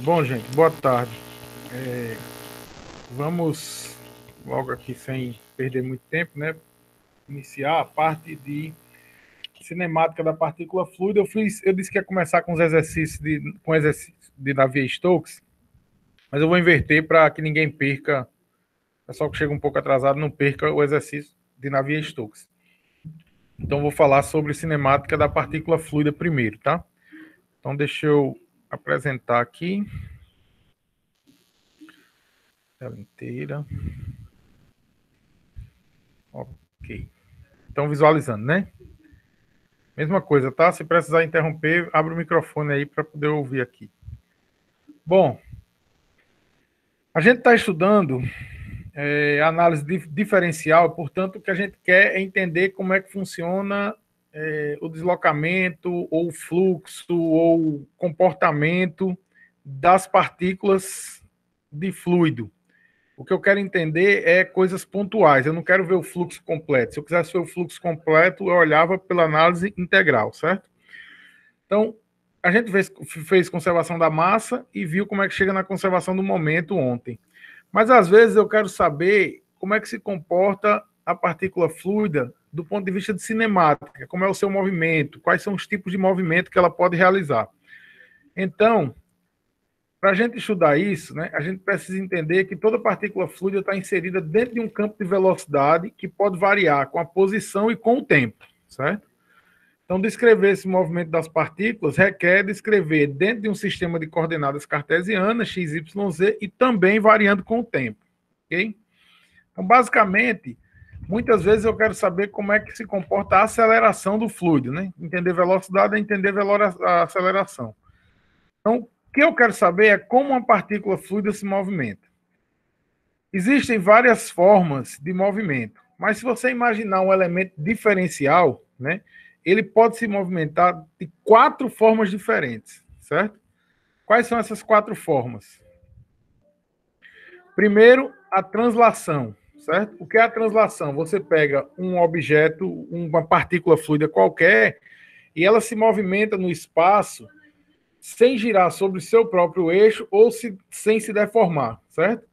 Bom, gente, boa tarde. É, vamos logo aqui, sem perder muito tempo, né? Iniciar a parte de cinemática da partícula fluida. Eu fiz, eu disse que ia começar com os exercícios de, com exercício de navier Stokes, mas eu vou inverter para que ninguém perca. Pessoal é que chega um pouco atrasado não perca o exercício de Navier-Stokes. Então, vou falar sobre cinemática da partícula fluida primeiro, tá? Então, deixa eu apresentar aqui. Tela inteira. Ok. Então, visualizando, né? Mesma coisa, tá? Se precisar interromper, abre o microfone aí para poder ouvir aqui. Bom, a gente está estudando é, análise dif diferencial, portanto, o que a gente quer é entender como é que funciona é, o deslocamento, ou fluxo, ou comportamento das partículas de fluido. O que eu quero entender é coisas pontuais. Eu não quero ver o fluxo completo. Se eu quisesse ver o fluxo completo, eu olhava pela análise integral, certo? Então, a gente fez, fez conservação da massa e viu como é que chega na conservação do momento ontem. Mas às vezes eu quero saber como é que se comporta a partícula fluida do ponto de vista de cinemática, como é o seu movimento, quais são os tipos de movimento que ela pode realizar. Então, para a gente estudar isso, né, a gente precisa entender que toda partícula fluida está inserida dentro de um campo de velocidade que pode variar com a posição e com o tempo, certo? Então, descrever esse movimento das partículas requer descrever dentro de um sistema de coordenadas cartesianas, x, y, z, e também variando com o tempo, ok? Então, basicamente, muitas vezes eu quero saber como é que se comporta a aceleração do fluido, né? Entender velocidade é entender a aceleração. Então, o que eu quero saber é como uma partícula fluida se movimenta. Existem várias formas de movimento, mas se você imaginar um elemento diferencial, né? ele pode se movimentar de quatro formas diferentes, certo? Quais são essas quatro formas? Primeiro, a translação, certo? O que é a translação? Você pega um objeto, uma partícula fluida qualquer, e ela se movimenta no espaço sem girar sobre o seu próprio eixo ou se, sem se deformar, certo?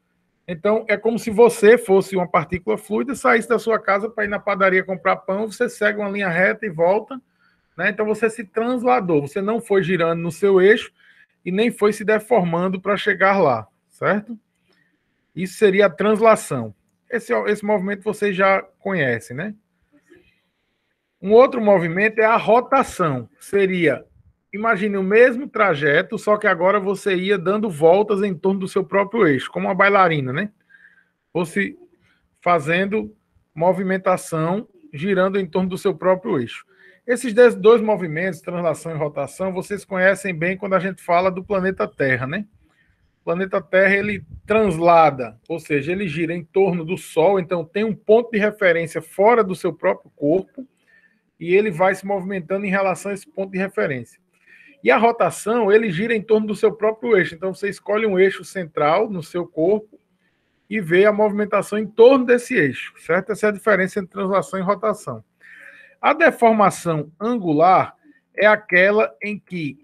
Então, é como se você fosse uma partícula fluida, saísse da sua casa para ir na padaria comprar pão, você segue uma linha reta e volta. Né? Então, você se transladou, você não foi girando no seu eixo e nem foi se deformando para chegar lá, certo? Isso seria a translação. Esse, esse movimento vocês já conhecem, né? Um outro movimento é a rotação. Seria Imagine o mesmo trajeto, só que agora você ia dando voltas em torno do seu próprio eixo, como uma bailarina, né? Fosse fazendo movimentação girando em torno do seu próprio eixo. Esses dois movimentos, translação e rotação, vocês conhecem bem quando a gente fala do planeta Terra, né? O planeta Terra ele translada, ou seja, ele gira em torno do Sol, então tem um ponto de referência fora do seu próprio corpo e ele vai se movimentando em relação a esse ponto de referência. E a rotação, ele gira em torno do seu próprio eixo. Então você escolhe um eixo central no seu corpo e vê a movimentação em torno desse eixo, certo? Essa é a diferença entre translação e rotação. A deformação angular é aquela em que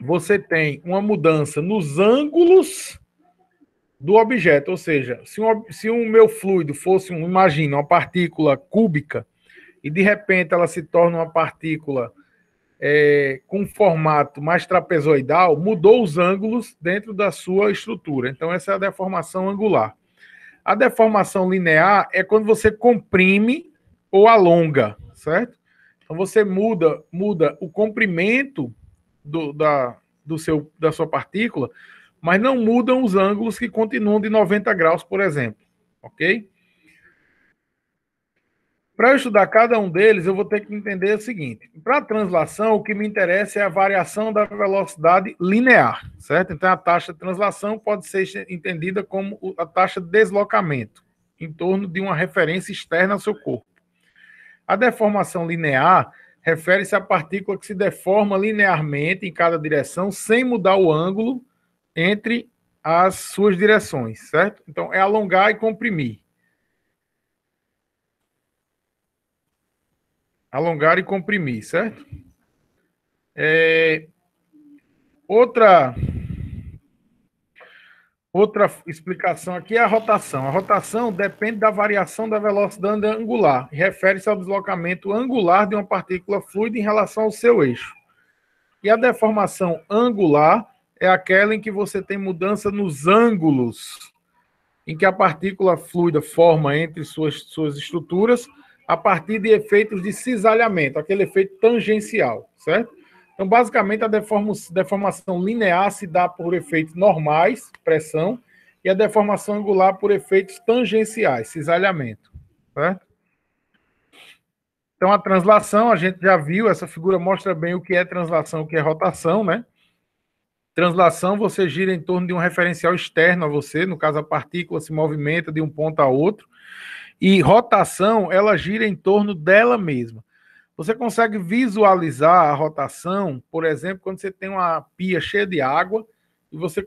você tem uma mudança nos ângulos do objeto, ou seja, se um, se meu fluido fosse, um, imagina, uma partícula cúbica, e de repente ela se torna uma partícula é, com um formato mais trapezoidal, mudou os ângulos dentro da sua estrutura. Então, essa é a deformação angular. A deformação linear é quando você comprime ou alonga, certo? Então, você muda, muda o comprimento do, da, do seu, da sua partícula, mas não mudam os ângulos que continuam de 90 graus, por exemplo, ok? Para eu estudar cada um deles, eu vou ter que entender o seguinte: para a translação, o que me interessa é a variação da velocidade linear, certo? Então, a taxa de translação pode ser entendida como a taxa de deslocamento em torno de uma referência externa ao seu corpo. A deformação linear refere-se à partícula que se deforma linearmente em cada direção sem mudar o ângulo entre as suas direções, certo? Então, é alongar e comprimir. Alongar e comprimir, certo? É, outra outra explicação aqui é a rotação. A rotação depende da variação da velocidade angular e refere-se ao deslocamento angular de uma partícula fluida em relação ao seu eixo. E a deformação angular é aquela em que você tem mudança nos ângulos em que a partícula fluida forma entre suas, suas estruturas a partir de efeitos de cisalhamento, aquele efeito tangencial, certo? Então, basicamente, a deformação linear se dá por efeitos normais, pressão, e a deformação angular por efeitos tangenciais, cisalhamento, certo? Então, a translação, a gente já viu, essa figura mostra bem o que é translação, o que é rotação, né? Translação, você gira em torno de um referencial externo a você, no caso, a partícula se movimenta de um ponto a outro, e rotação ela gira em torno dela mesma. Você consegue visualizar a rotação, por exemplo, quando você tem uma pia cheia de água e você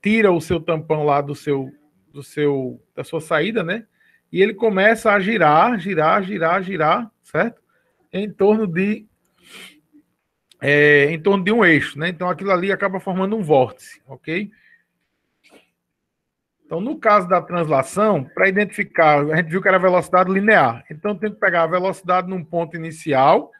tira o seu tampão lá do seu, do seu, da sua saída, né? E ele começa a girar, girar, girar, girar, certo? Em torno de é, em torno de um eixo, né? Então aquilo ali acaba formando um vórtice, ok? Então, no caso da translação, para identificar, a gente viu que era velocidade linear. Então, tem que pegar a velocidade num ponto inicial,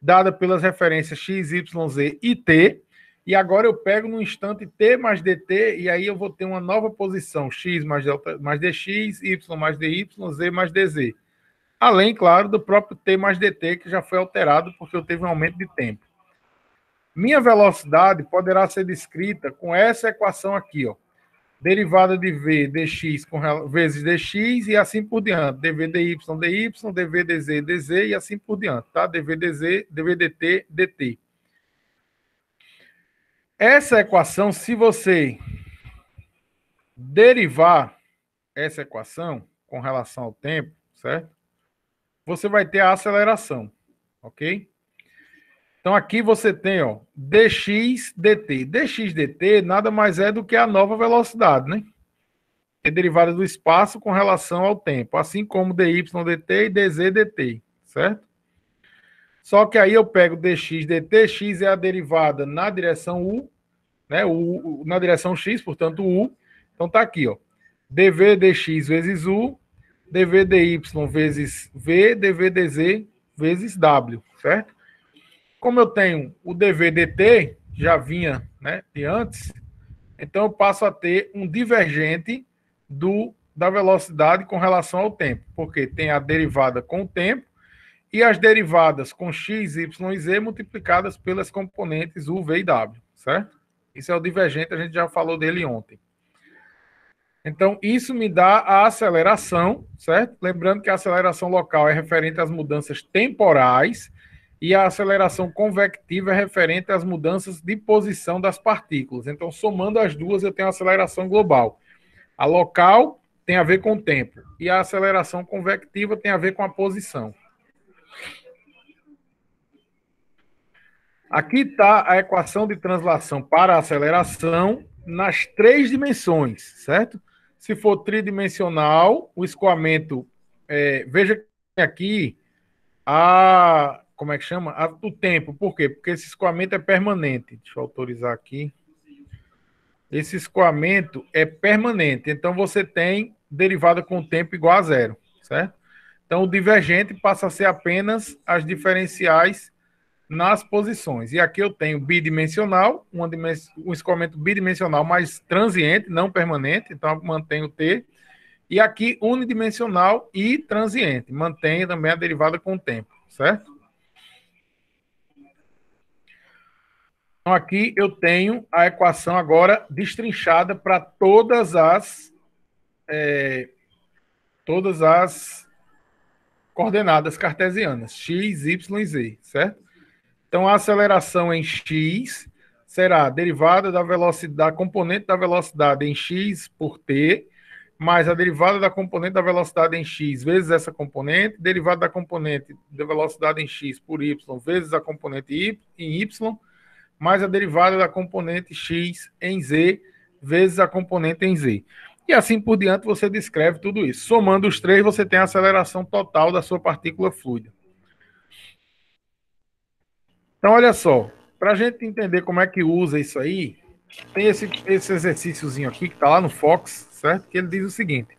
dada pelas referências x, y, z e t, e agora eu pego no instante t mais dt, e aí eu vou ter uma nova posição, x mais, delta, mais dx, y mais dy, z mais dz. Além, claro, do próprio t mais dt, que já foi alterado porque eu teve um aumento de tempo. Minha velocidade poderá ser descrita com essa equação aqui, ó derivada de V, dx com, vezes dx e assim por diante. dv, dy, dy, dv, dz, dz e assim por diante, tá? dv, dz, dv, dt, dt. Essa equação, se você derivar essa equação com relação ao tempo, certo? Você vai ter a aceleração, ok? Então aqui você tem, ó, dxdt. dxdt nada mais é do que a nova velocidade, né? É derivada do espaço com relação ao tempo, assim como dy dt e dz dt, certo? Só que aí eu pego dx dt, x é a derivada na direção u, né? U, na direção x, portanto u. Então tá aqui, ó. dv dx vezes u, dv dy vezes v, dv dz vezes w, certo? Como eu tenho o DVDT, já vinha né, de antes, então eu passo a ter um divergente do da velocidade com relação ao tempo, porque tem a derivada com o tempo e as derivadas com x, y e z multiplicadas pelas componentes u, v e w, certo? Isso é o divergente, a gente já falou dele ontem. Então, isso me dá a aceleração, certo? Lembrando que a aceleração local é referente às mudanças temporais e a aceleração convectiva é referente às mudanças de posição das partículas. Então, somando as duas, eu tenho a aceleração global. A local tem a ver com o tempo e a aceleração convectiva tem a ver com a posição. Aqui está a equação de translação para a aceleração nas três dimensões, certo? Se for tridimensional, o escoamento, é, veja aqui a como é que chama? A, o tempo. Por quê? Porque esse escoamento é permanente. Deixa eu autorizar aqui. Esse escoamento é permanente. Então você tem derivada com tempo igual a zero, certo? Então o divergente passa a ser apenas as diferenciais nas posições. E aqui eu tenho bidimensional, uma um escoamento bidimensional mais transiente, não permanente, então mantenho o T. E aqui unidimensional e transiente, mantenho também a derivada com o tempo, certo? Então, aqui eu tenho a equação agora destrinchada para todas as é, todas as coordenadas cartesianas, x, y e z, certo? Então, a aceleração em x será derivada da velocidade, da componente da velocidade em x por t, mais a derivada da componente da velocidade em x vezes essa componente, derivada da componente da velocidade em x por y vezes a componente y, em y, mais a derivada da componente x em z vezes a componente em z. E assim por diante você descreve tudo isso. Somando os três, você tem a aceleração total da sua partícula fluida. Então, olha só, para a gente entender como é que usa isso aí, tem esse, esse exercíciozinho aqui que está lá no Fox, certo? Que ele diz o seguinte: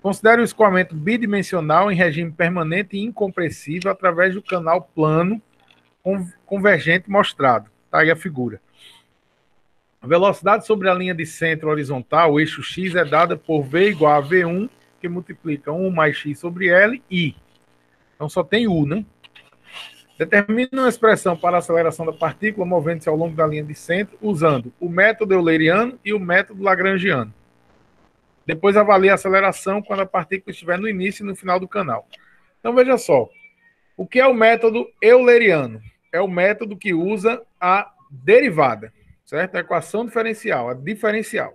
considere o escoamento bidimensional em regime permanente e incompressível através do canal plano convergente mostrado. Tá aí a figura. A velocidade sobre a linha de centro horizontal, o eixo x, é dada por v igual a v1, que multiplica 1 mais x sobre l i Então só tem u, né? Determina uma expressão para a aceleração da partícula movendo-se ao longo da linha de centro, usando o método euleriano e o método lagrangiano. Depois avalie a aceleração quando a partícula estiver no início e no final do canal. Então veja só, o que é o método euleriano? é o método que usa a derivada, certo? A equação diferencial, a diferencial.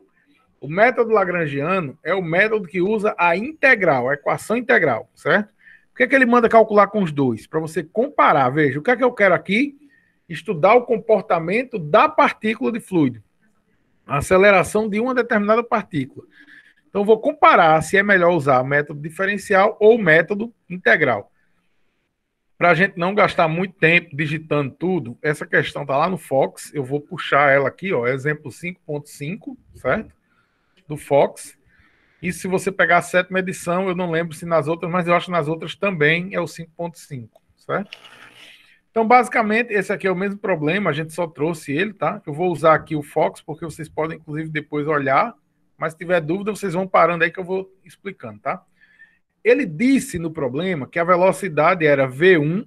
O método lagrangiano é o método que usa a integral, a equação integral, certo? O que é que ele manda calcular com os dois? Para você comparar. Veja, o que é que eu quero aqui? Estudar o comportamento da partícula de fluido. A aceleração de uma determinada partícula. Então, vou comparar se é melhor usar o método diferencial ou o método integral para a gente não gastar muito tempo digitando tudo, essa questão está lá no Fox, eu vou puxar ela aqui, ó, exemplo 5.5, certo? Do Fox. E se você pegar a sétima edição, eu não lembro se nas outras, mas eu acho que nas outras também é o 5.5, certo? Então, basicamente, esse aqui é o mesmo problema, a gente só trouxe ele, tá? Eu vou usar aqui o Fox, porque vocês podem, inclusive, depois olhar, mas se tiver dúvida, vocês vão parando aí que eu vou explicando, tá? Ele disse no problema que a velocidade era V1,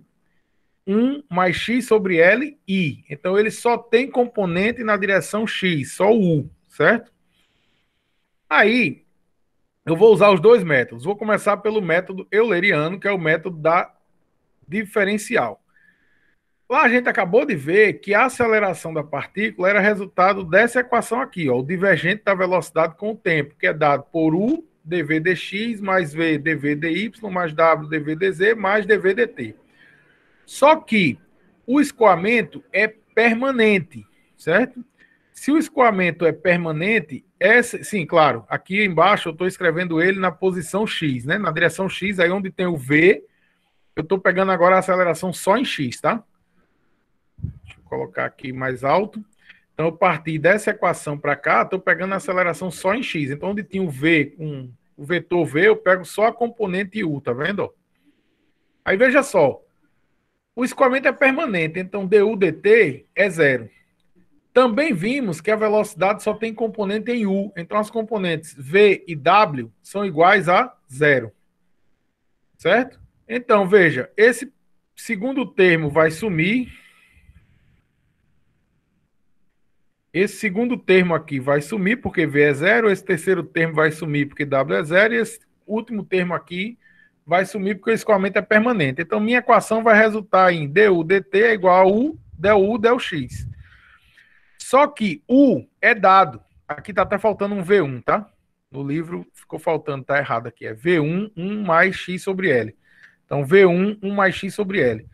1 mais x sobre L, I. Então ele só tem componente na direção x, só o U, certo? Aí, eu vou usar os dois métodos. Vou começar pelo método euleriano, que é o método da diferencial. Lá a gente acabou de ver que a aceleração da partícula era resultado dessa equação aqui, ó, o divergente da velocidade com o tempo, que é dado por U DVDX mais V, DVDY mais W, DVDZ mais DVDT. Só que o escoamento é permanente, certo? Se o escoamento é permanente, é essa, sim, claro, aqui embaixo eu estou escrevendo ele na posição X, né? Na direção X, aí onde tem o V, eu estou pegando agora a aceleração só em X, tá? Deixa eu colocar aqui mais alto. Então, eu parti dessa equação para cá, estou pegando a aceleração só em x. Então, onde tinha o v com o vetor v, eu pego só a componente u, tá vendo? Aí veja só, o escoamento é permanente, então du dt é zero. Também vimos que a velocidade só tem componente em u, então as componentes v e w são iguais a zero, certo? Então veja, esse segundo termo vai sumir Esse segundo termo aqui vai sumir porque V é zero, esse terceiro termo vai sumir porque W é zero, e esse último termo aqui vai sumir porque o escoamento é permanente. Então, minha equação vai resultar em du dt é igual a u du del x. Só que u é dado. Aqui está até faltando um v1, tá? No livro ficou faltando, tá errado aqui. É v1, 1 mais x sobre l. Então, v1, 1 mais x sobre l.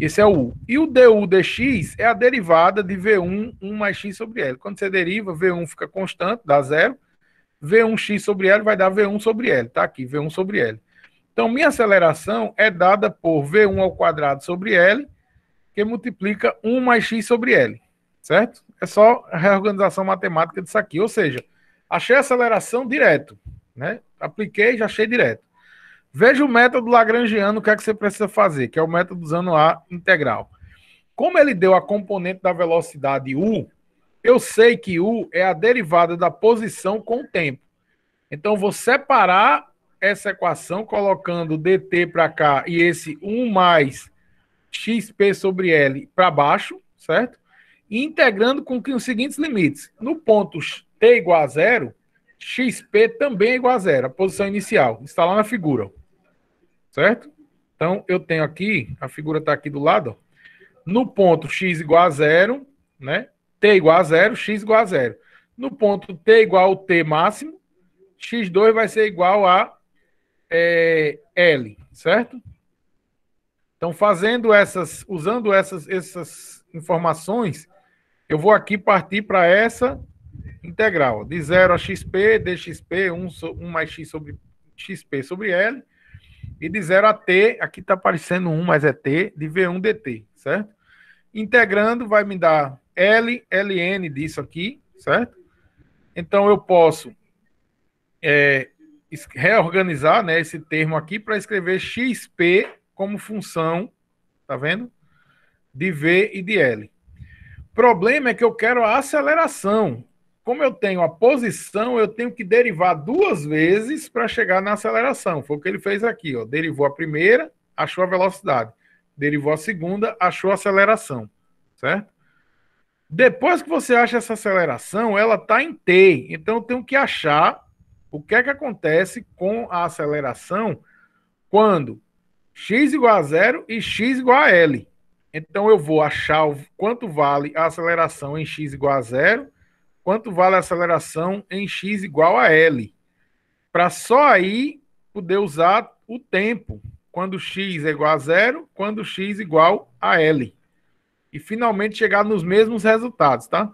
Esse é o U. E o du dx é a derivada de V1, 1 mais x sobre L. Quando você deriva, V1 fica constante, dá zero. V1x sobre L vai dar V1 sobre L. Está aqui, V1 sobre L. Então, minha aceleração é dada por V1 ao quadrado sobre L, que multiplica 1 mais x sobre L. Certo? É só a reorganização matemática disso aqui. Ou seja, achei a aceleração direto. Né? Apliquei e já achei direto. Veja o método lagrangiano, o que é que você precisa fazer, que é o método usando A integral. Como ele deu a componente da velocidade U, eu sei que U é a derivada da posição com o tempo. Então, vou separar essa equação colocando dt para cá e esse 1 mais xp sobre L para baixo, certo? E integrando com os seguintes limites. No ponto t igual a zero, xp também é igual a zero, a posição inicial. Está lá na figura certo? Então, eu tenho aqui, a figura está aqui do lado, ó, no ponto x igual a zero, né? t igual a zero, x igual a zero. No ponto t igual a t máximo, x2 vai ser igual a é, L, certo? Então, fazendo essas, usando essas, essas informações, eu vou aqui partir para essa integral, de zero a xp, dxp, 1, um, 1 um mais x sobre xp sobre L, e de 0 a T, aqui está aparecendo 1, um, mas é T, de V1 DT, certo? Integrando vai me dar L, LN disso aqui, certo? Então eu posso é, reorganizar né, esse termo aqui para escrever XP como função, tá vendo? De V e de L. Problema é que eu quero a aceleração como eu tenho a posição, eu tenho que derivar duas vezes para chegar na aceleração. Foi o que ele fez aqui, ó. Derivou a primeira, achou a velocidade. Derivou a segunda, achou a aceleração, certo? Depois que você acha essa aceleração, ela está em T. Então eu tenho que achar o que é que acontece com a aceleração quando x igual a zero e x igual a L. Então eu vou achar o, quanto vale a aceleração em x igual a zero quanto vale a aceleração em x igual a L. Para só aí poder usar o tempo, quando x é igual a zero, quando x é igual a L. E finalmente chegar nos mesmos resultados, tá?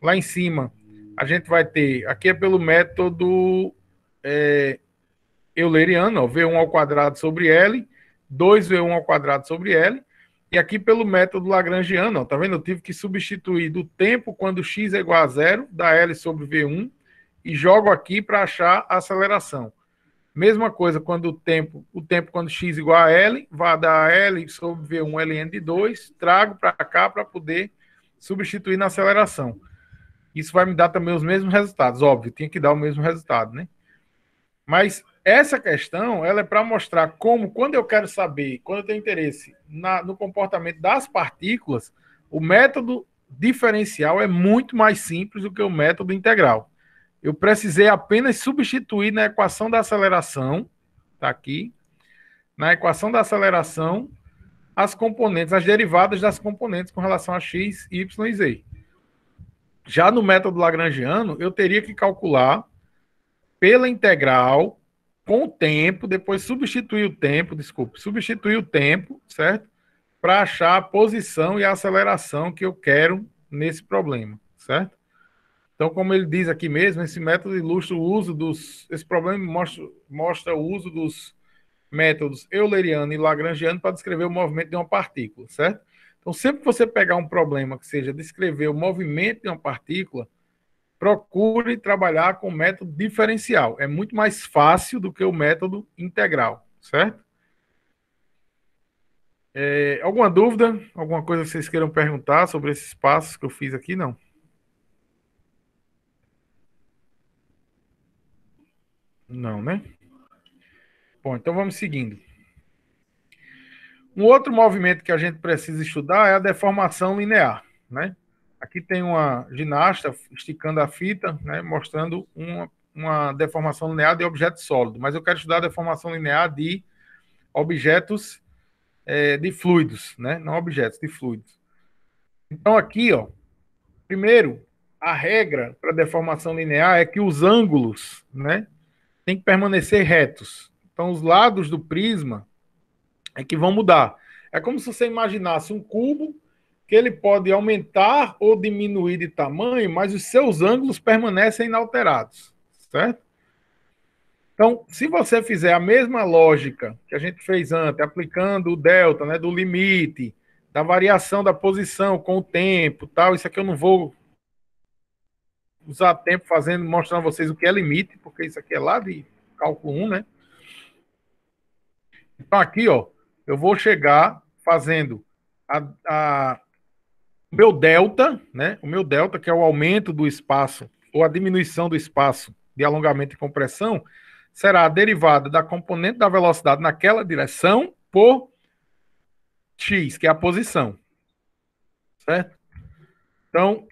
Lá em cima, a gente vai ter, aqui é pelo método é, euleriano, ó, V1 ao quadrado sobre L, 2V1 ao quadrado sobre L, e aqui pelo método lagrangiano, ó, tá vendo? Eu tive que substituir do tempo quando x é igual a zero, da L sobre V1, e jogo aqui para achar a aceleração. Mesma coisa quando o tempo, o tempo quando x é igual a L, vá da L sobre V1 Ln de 2, trago para cá para poder substituir na aceleração. Isso vai me dar também os mesmos resultados, óbvio, tinha que dar o mesmo resultado, né? Mas essa questão ela é para mostrar como, quando eu quero saber, quando eu tenho interesse na, no comportamento das partículas, o método diferencial é muito mais simples do que o método integral. Eu precisei apenas substituir na equação da aceleração, está aqui, na equação da aceleração, as componentes, as derivadas das componentes com relação a x, y e z. Já no método lagrangiano, eu teria que calcular pela integral com o tempo, depois substituir o tempo, desculpe, substituir o tempo, certo? Para achar a posição e a aceleração que eu quero nesse problema, certo? Então, como ele diz aqui mesmo, esse método ilustra o uso dos. Esse problema mostra, mostra o uso dos métodos euleriano e lagrangiano para descrever o movimento de uma partícula, certo? Então, sempre que você pegar um problema que seja descrever o movimento de uma partícula, procure trabalhar com método diferencial. É muito mais fácil do que o método integral, certo? É, alguma dúvida? Alguma coisa que vocês queiram perguntar sobre esses passos que eu fiz aqui? Não. Não, né? Bom, então vamos seguindo. Um outro movimento que a gente precisa estudar é a deformação linear, né? Aqui tem uma ginasta esticando a fita, né, mostrando uma, uma deformação linear de objeto sólido. Mas eu quero estudar a deformação linear de objetos é, de fluidos, né? Não objetos, de fluidos. Então aqui, ó, primeiro, a regra para deformação linear é que os ângulos, né, tem que permanecer retos. Então os lados do prisma é que vão mudar. É como se você imaginasse um cubo que ele pode aumentar ou diminuir de tamanho, mas os seus ângulos permanecem inalterados, certo? Então, se você fizer a mesma lógica que a gente fez antes, aplicando o delta, né, do limite, da variação da posição com o tempo, tal, isso aqui eu não vou usar tempo fazendo, mostrando a vocês o que é limite, porque isso aqui é lá de cálculo 1, né? Então, aqui, ó, eu vou chegar fazendo a, a meu delta, né? O meu delta, que é o aumento do espaço ou a diminuição do espaço de alongamento e compressão, será a derivada da componente da velocidade naquela direção por x, que é a posição. Certo? Então,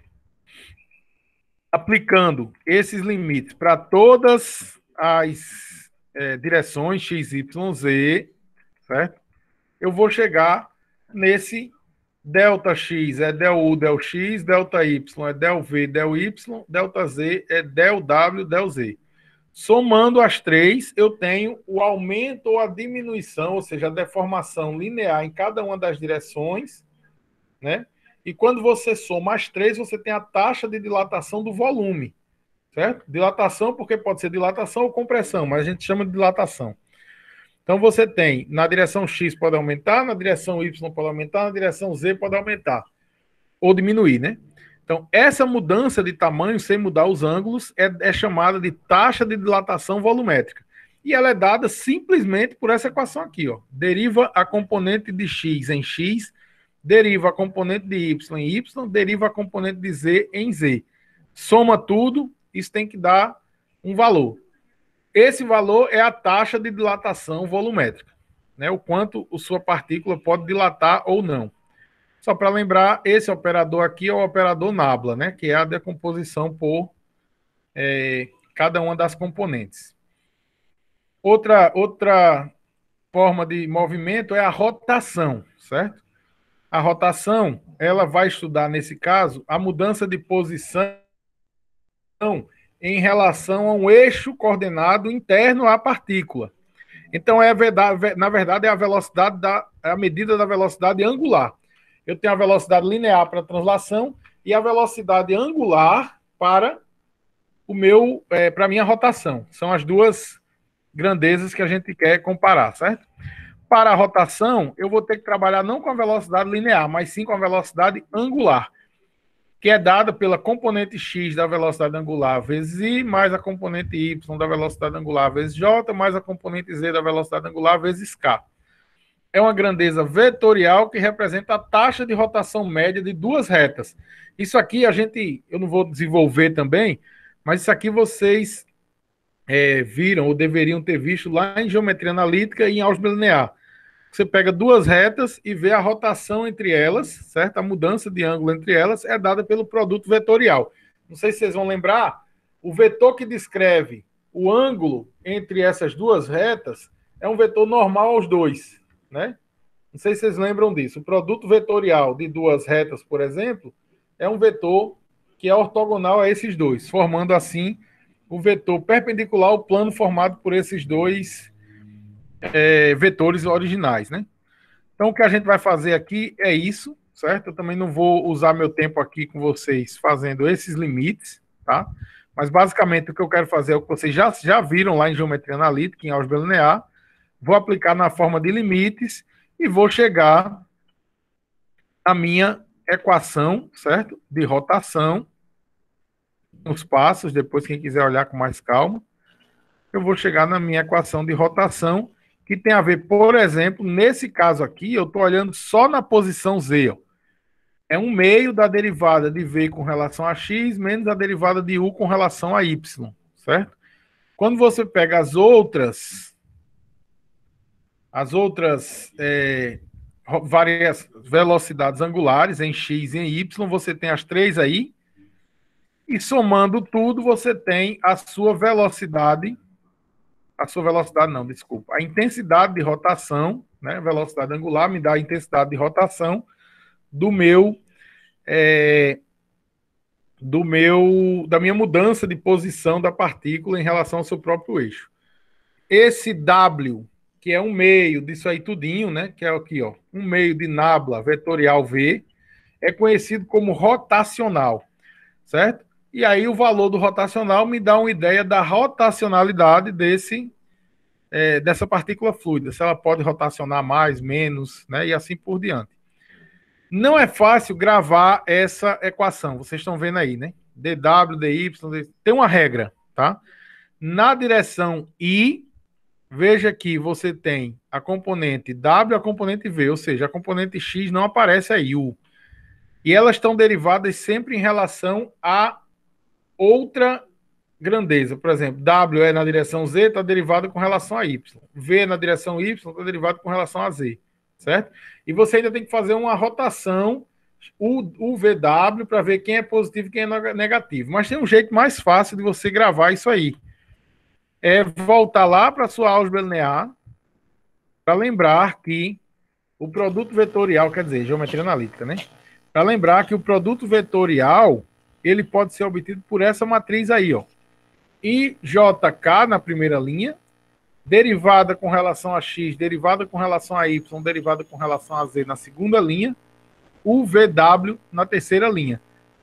aplicando esses limites para todas as é, direções x, y, z, certo? Eu vou chegar nesse Delta X é del U, del X, delta Y é del V, del Y, delta Z é del W, del Z. Somando as três, eu tenho o aumento ou a diminuição, ou seja, a deformação linear em cada uma das direções, né? E quando você soma as três, você tem a taxa de dilatação do volume, certo? Dilatação, porque pode ser dilatação ou compressão, mas a gente chama de dilatação. Então você tem, na direção X pode aumentar, na direção Y pode aumentar, na direção Z pode aumentar. Ou diminuir, né? Então, essa mudança de tamanho sem mudar os ângulos é, é chamada de taxa de dilatação volumétrica. E ela é dada simplesmente por essa equação aqui, ó. Deriva a componente de x em x, deriva a componente de y em y, deriva a componente de z em z. Soma tudo, isso tem que dar um valor. Esse valor é a taxa de dilatação volumétrica, né? o quanto a sua partícula pode dilatar ou não. Só para lembrar, esse operador aqui é o operador Nabla, né? que é a decomposição por é, cada uma das componentes. Outra, outra forma de movimento é a rotação, certo? A rotação, ela vai estudar, nesse caso, a mudança de posição em relação a um eixo coordenado interno à partícula. Então, é verdade, na verdade, é a velocidade da é a medida da velocidade angular. Eu tenho a velocidade linear para a translação e a velocidade angular para o meu é, para a minha rotação. São as duas grandezas que a gente quer comparar, certo? Para a rotação, eu vou ter que trabalhar não com a velocidade linear, mas sim com a velocidade angular que é dada pela componente x da velocidade angular vezes i, mais a componente y da velocidade angular vezes j, mais a componente z da velocidade angular vezes k. É uma grandeza vetorial que representa a taxa de rotação média de duas retas. Isso aqui a gente, eu não vou desenvolver também, mas isso aqui vocês é, viram ou deveriam ter visto lá em geometria analítica e em álgebra linear você pega duas retas e vê a rotação entre elas, certo? A mudança de ângulo entre elas é dada pelo produto vetorial. Não sei se vocês vão lembrar, o vetor que descreve o ângulo entre essas duas retas é um vetor normal aos dois, né? Não sei se vocês lembram disso. O produto vetorial de duas retas, por exemplo, é um vetor que é ortogonal a esses dois, formando assim o vetor perpendicular ao plano formado por esses dois é, vetores originais, né? Então, o que a gente vai fazer aqui é isso, certo? Eu também não vou usar meu tempo aqui com vocês fazendo esses limites, tá? Mas, basicamente, o que eu quero fazer é o que vocês já, já viram lá em Geometria Analítica, em Álgebra Linear. Vou aplicar na forma de limites e vou chegar na minha equação, certo? De rotação, os passos, depois quem quiser olhar com mais calma, eu vou chegar na minha equação de rotação, que tem a ver, por exemplo, nesse caso aqui, eu estou olhando só na posição Z. Ó. É um meio da derivada de V com relação a X menos a derivada de U com relação a Y, certo? Quando você pega as outras, as outras é, várias velocidades angulares em X e em Y, você tem as três aí, e somando tudo, você tem a sua velocidade a sua velocidade não, desculpa, a intensidade de rotação, né, velocidade angular me dá a intensidade de rotação do meu é, do meu da minha mudança de posição da partícula em relação ao seu próprio eixo. Esse W, que é um meio disso aí tudinho, né, que é aqui, ó, um meio de nabla vetorial V, é conhecido como rotacional, certo? E aí o valor do rotacional me dá uma ideia da rotacionalidade desse é, dessa partícula fluida, se ela pode rotacionar mais, menos, né, e assim por diante. Não é fácil gravar essa equação, vocês estão vendo aí, né? dw, dy, tem uma regra, tá? Na direção i, veja que você tem a componente w e a componente v, ou seja, a componente x não aparece aí, u. E elas estão derivadas sempre em relação a outra grandeza. Por exemplo, W é na direção Z, está derivado com relação a Y. V é na direção Y, está derivado com relação a Z. Certo? E você ainda tem que fazer uma rotação o, o VW para ver quem é positivo e quem é negativo. Mas tem um jeito mais fácil de você gravar isso aí. É voltar lá para a sua álgebra linear para lembrar que o produto vetorial, quer dizer, geometria analítica, né? Para lembrar que o produto vetorial ele pode ser obtido por essa matriz aí, ó. IJK na primeira linha, derivada com relação a x, derivada com relação a y, derivada com relação a z na segunda linha, uvw na terceira linha.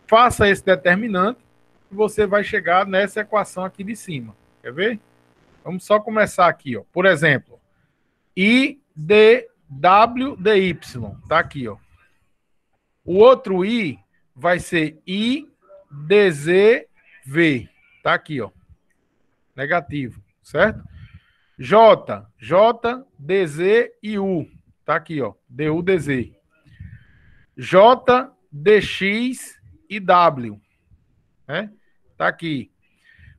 Faça esse determinante e você vai chegar nessa equação aqui de cima. Quer ver? Vamos só começar aqui, ó. Por exemplo, idw de de Y, tá aqui, ó. O outro I vai ser I DZV. Tá aqui, ó. Negativo, certo? J, J, DZ e U. Tá aqui, ó. DU, DZ. J, DX e W. Né? Tá aqui.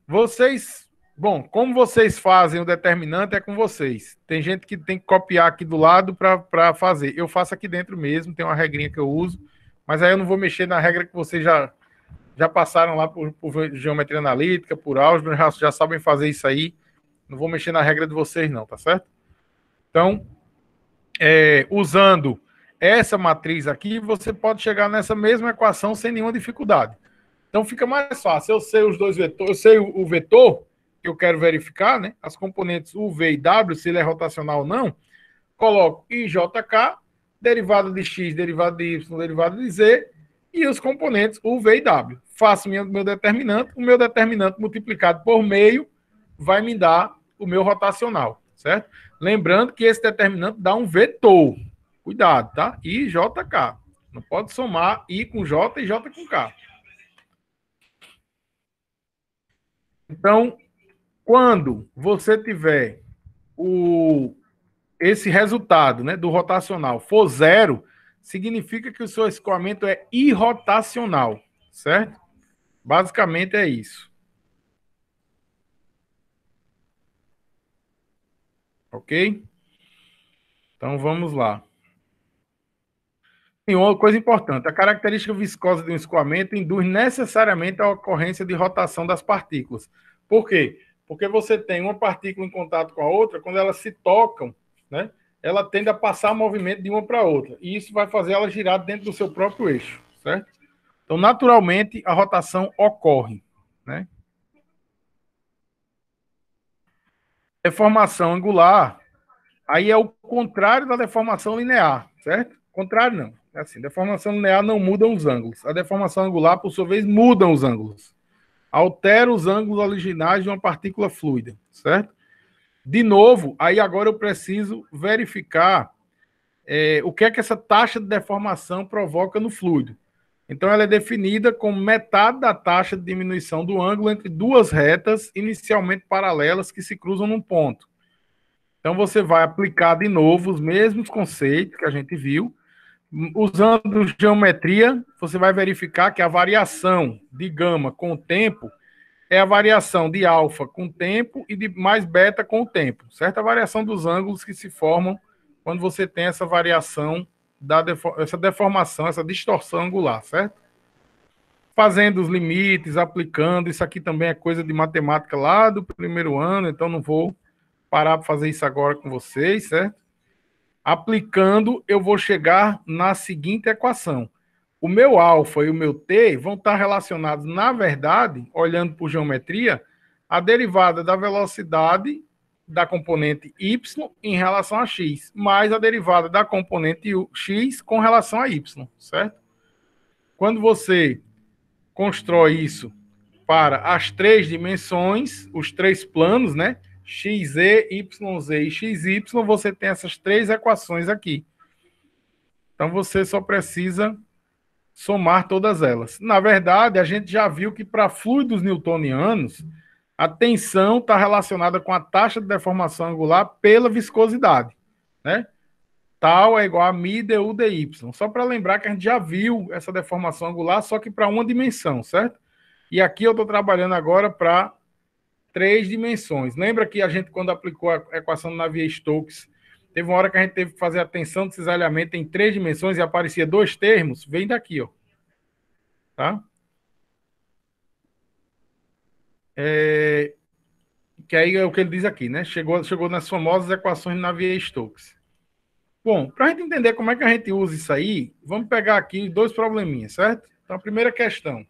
Vocês Bom, como vocês fazem o determinante é com vocês. Tem gente que tem que copiar aqui do lado para fazer. Eu faço aqui dentro mesmo, tem uma regrinha que eu uso, mas aí eu não vou mexer na regra que vocês já já passaram lá por, por geometria analítica, por álgebra, já, já sabem fazer isso aí. Não vou mexer na regra de vocês, não, tá certo? Então, é, usando essa matriz aqui, você pode chegar nessa mesma equação sem nenhuma dificuldade. Então fica mais fácil. Eu sei os dois vetores, eu sei o vetor que eu quero verificar, né? As componentes U, V e W, se ele é rotacional ou não. Coloco IJK, derivada de X, derivada de Y, derivada de Z, e os componentes v e W. Faço o meu determinante, o meu determinante multiplicado por meio vai me dar o meu rotacional, certo? Lembrando que esse determinante dá um vetor. Cuidado, tá? I, J, K. Não pode somar I com J e J com K. Então, quando você tiver o, esse resultado né, do rotacional for zero, significa que o seu escoamento é irrotacional, certo? Basicamente é isso. Ok? Então vamos lá. E uma coisa importante: a característica viscosa de um escoamento induz necessariamente a ocorrência de rotação das partículas. Por quê? Porque você tem uma partícula em contato com a outra, quando elas se tocam, né? ela tende a passar movimento de uma para outra. E isso vai fazer ela girar dentro do seu próprio eixo, certo? Então, naturalmente, a rotação ocorre, né? Deformação angular, aí é o contrário da deformação linear, certo? Contrário não. É assim, deformação linear não muda os ângulos. A deformação angular, por sua vez, muda os ângulos. Altera os ângulos originais de uma partícula fluida, certo? De novo, aí agora eu preciso verificar é, o que é que essa taxa de deformação provoca no fluido. Então, ela é definida como metade da taxa de diminuição do ângulo entre duas retas inicialmente paralelas que se cruzam num ponto. Então, você vai aplicar de novo os mesmos conceitos que a gente viu. Usando geometria, você vai verificar que a variação de gama com o tempo é a variação de alfa com o tempo e de mais beta com o tempo, certo? A variação dos ângulos que se formam quando você tem essa variação, da essa deformação, essa distorção angular, certo? Fazendo os limites, aplicando, isso aqui também é coisa de matemática lá do primeiro ano, então não vou parar para fazer isso agora com vocês, certo? Aplicando, eu vou chegar na seguinte equação. O meu alfa e o meu t vão estar relacionados, na verdade, olhando por geometria, a derivada da velocidade da componente y em relação a x, mais a derivada da componente x com relação a y, certo? Quando você constrói isso para as três dimensões, os três planos, né? x, z, y, z e xy, você tem essas três equações aqui. Então você só precisa somar todas elas. Na verdade, a gente já viu que para fluidos newtonianos, a tensão está relacionada com a taxa de deformação angular pela viscosidade, né? Tal é igual a mi du dy. Só para lembrar que a gente já viu essa deformação angular, só que para uma dimensão, certo? E aqui eu estou trabalhando agora para três dimensões. Lembra que a gente, quando aplicou a equação na via Stokes, Teve uma hora que a gente teve que fazer a tensão de cisalhamento em três dimensões e aparecia dois termos. Vem daqui, ó. Tá? É, que aí é o que ele diz aqui, né? Chegou, chegou nas famosas equações de Navier-Stokes. Bom, para a gente entender como é que a gente usa isso aí, vamos pegar aqui dois probleminhas, certo? Então, a primeira questão.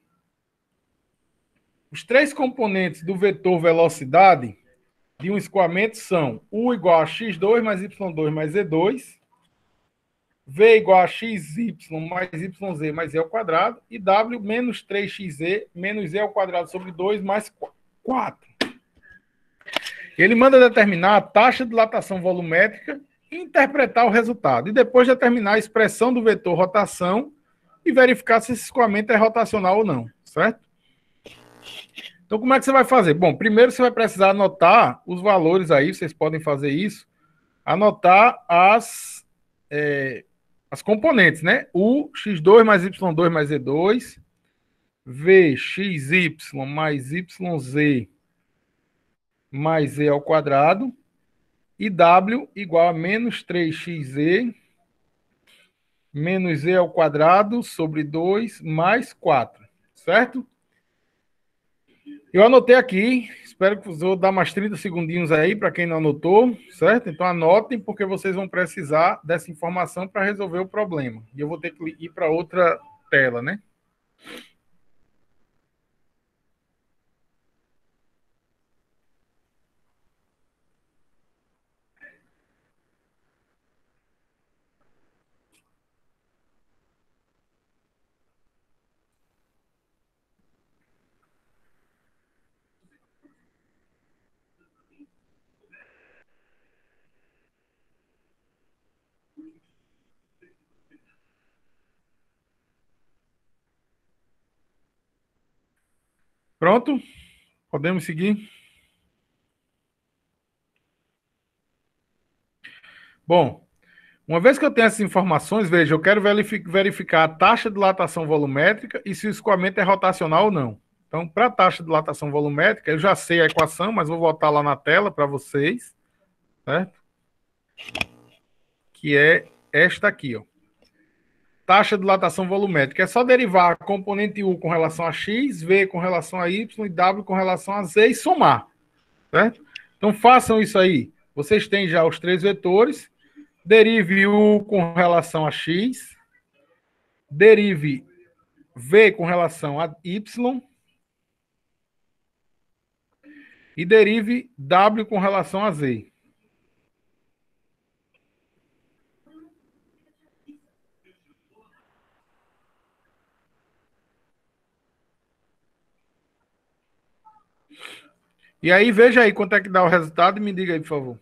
Os três componentes do vetor velocidade de um escoamento são U igual a x2 mais y2 mais z2, V igual a xy mais yz mais e ao quadrado e W menos 3xz menos e ao quadrado sobre 2 mais 4. Ele manda determinar a taxa de dilatação volumétrica e interpretar o resultado. E depois determinar a expressão do vetor rotação e verificar se esse escoamento é rotacional ou não, certo? Então, como é que você vai fazer? Bom, primeiro você vai precisar anotar os valores aí, vocês podem fazer isso. Anotar as, é, as componentes, né? U, x2 mais y2 mais z2, v, xy mais yz mais z ao quadrado, e w igual a menos 3xz menos z ao quadrado sobre 2 mais 4, certo? Eu anotei aqui, espero que vou dar mais 30 segundinhos aí para quem não anotou, certo? Então anotem, porque vocês vão precisar dessa informação para resolver o problema. E eu vou ter que ir para outra tela, né? Pronto? Podemos seguir? Bom, uma vez que eu tenho essas informações, veja, eu quero verificar a taxa de dilatação volumétrica e se o escoamento é rotacional ou não. Então, para a taxa de dilatação volumétrica, eu já sei a equação, mas vou voltar lá na tela para vocês, certo? Que é esta aqui, ó taxa de dilatação volumétrica. É só derivar componente U com relação a X, V com relação a Y e W com relação a Z e somar. Certo? Então façam isso aí. Vocês têm já os três vetores. Derive U com relação a X. Derive V com relação a Y. E derive W com relação a Z. E aí, veja aí quanto é que dá o resultado e me diga aí, por favor.